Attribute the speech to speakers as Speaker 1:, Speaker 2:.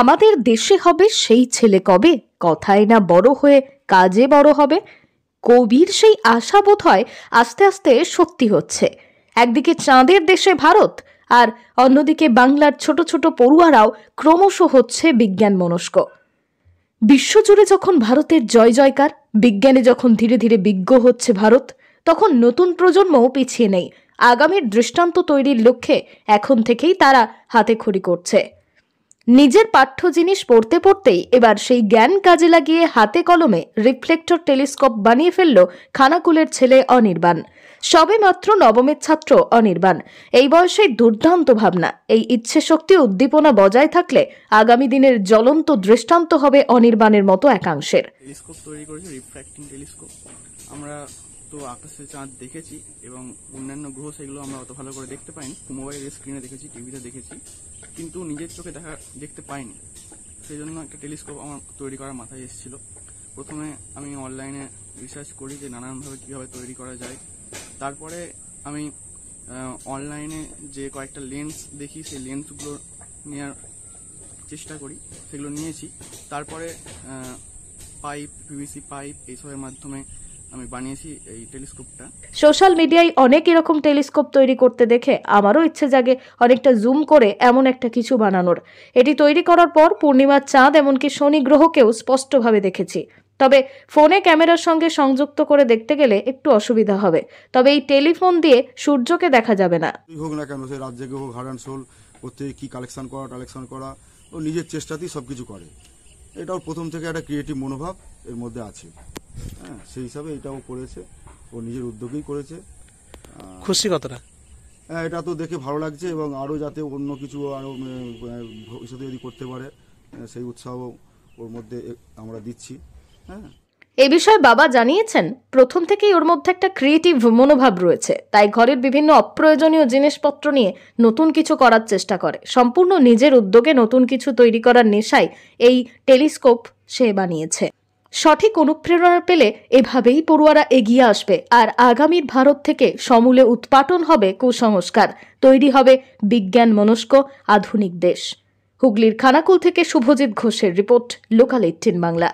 Speaker 1: আমাদের দেশে হবে সেই ছেলে কবে কথায় না বড় হয়ে কাজে বড় হবে কবির সেই আশা বোধ হয় আস্তে আস্তে সত্যি হচ্ছে একদিকে চাঁদের দেশে ভারত আর অন্যদিকে বাংলার ছোট ছোট পড়ুয়ারাও ক্রমশ হচ্ছে বিজ্ঞান মনস্ক বিশ্বজুড়ে যখন ভারতের জয় জয়কার বিজ্ঞানে যখন ধীরে ধীরে বিজ্ঞ হচ্ছে ভারত তখন নতুন প্রজন্মও পিছিয়ে নেই আগামীর দৃষ্টান্ত তৈরির লক্ষ্যে এখন থেকেই তারা হাতে খড়ি করছে নিজের পাঠ্য জিনিস পড়তে পড়তেই এবার সেই জ্ঞান কাজে লাগিয়ে হাতে কলমে রিফ্লেক্টর টেলিস্কোপ বানিয়ে ফেলল খানাকুলের ছেলে অনির্বাণ সবে মাত্র নবমের ছাত্র অনির্বাণ এই বয়সে দুর্দান্ত ভাবনা এই ইচ্ছে শক্তি উদ্দীপনা বজায় থাকলে আগামী দিনের জ্বলন্ত দৃষ্টান্ত হবে অনির্বাণের মতো একাংশের টেলিস্কোপ
Speaker 2: তৈরি রিফ্র্যাক্টিং টেলিস্কোপ আমরা তো আকাশে চাঁদ দেখেছি এবং অন্যান্য গ্রহ সেগুলো আমরা অত ভালো করে দেখতে পাইনি মোবাইলের স্ক্রিনে দেখেছি টিভিতে দেখেছি কিন্তু নিজের চোখে দেখা দেখতে পাইনি সেই জন্য একটা টেলিস্কোপ আমার তৈরি করার মাথায় এসেছিল প্রথমে আমি অনলাইনে রিসার্চ করি যে নানানভাবে কীভাবে তৈরি করা যায় তারপরে আমি অনলাইনে যে কয়েকটা লেন্স দেখি সেই লেন্সগুলো নেওয়ার চেষ্টা করি সেগুলো নিয়েছি তারপরে পাইপ পিভিসি পাইপ এইসবের মাধ্যমে আমি বানিয়েছি এই টেলিস্কোপটা সোশ্যাল
Speaker 1: মিডিয়ায় অনেক এরকম টেলিস্কোপ তৈরি করতে দেখে আমারও ইচ্ছে জাগে অনেকটা জুম করে এমন একটা কিছু বানানোর এটি তৈরি করার পর পূর্ণিমার চাঁদ এমনকি শনি গ্রহকেও স্পষ্টভাবে দেখেছি তবে ফোনে ক্যামেরার সঙ্গে সংযুক্ত করে দেখতে গেলে একটু অসুবিধা হবে তবে এই টেলিফোন দিয়ে সূর্যকে দেখা যাবে না
Speaker 3: হোক না কেন সে রাত জেগে হোক অ্যান্ড সোল কোথেকে কি কালেকশন করা কালেকশন করা ও নিজের চেষ্টাতেই সব কিছু করে এটাও প্রথম থেকে একটা ক্রিয়েটিভ মনোভাব এর মধ্যে আছে হ্যাঁ সেই হিসাবে এটাও করেছে ও নিজের উদ্যোগেই করেছে খুশি কতটা হ্যাঁ এটা তো দেখে ভালো লাগছে এবং আরও যাতে অন্য কিছু আরও ভবিষ্যতে যদি করতে পারে সেই উৎসাহ ওর মধ্যে আমরা দিচ্ছি হ্যাঁ
Speaker 1: এ বিষয়ে বাবা জানিয়েছেন প্রথম থেকেই ওর মধ্যে একটা ক্রিয়েটিভ মনোভাব রয়েছে তাই ঘরের বিভিন্ন অপ্রয়োজনীয় জিনিসপত্র নিয়ে নতুন কিছু করার চেষ্টা করে সম্পূর্ণ নিজের উদ্যোগে নতুন কিছু তৈরি করার নেশায় এই টেলিস্কোপ সে বানিয়েছে সঠিক অনুপ্রেরণা পেলে এভাবেই পড়ুয়ারা এগিয়ে আসবে আর আগামীর ভারত থেকে সমূলে উৎপাটন হবে কুসংস্কার তৈরি হবে বিজ্ঞান মনস্ক আধুনিক দেশ হুগলির খানাকুল থেকে শুভজিৎ ঘোষের রিপোর্ট লোকাল এইটিন বাংলা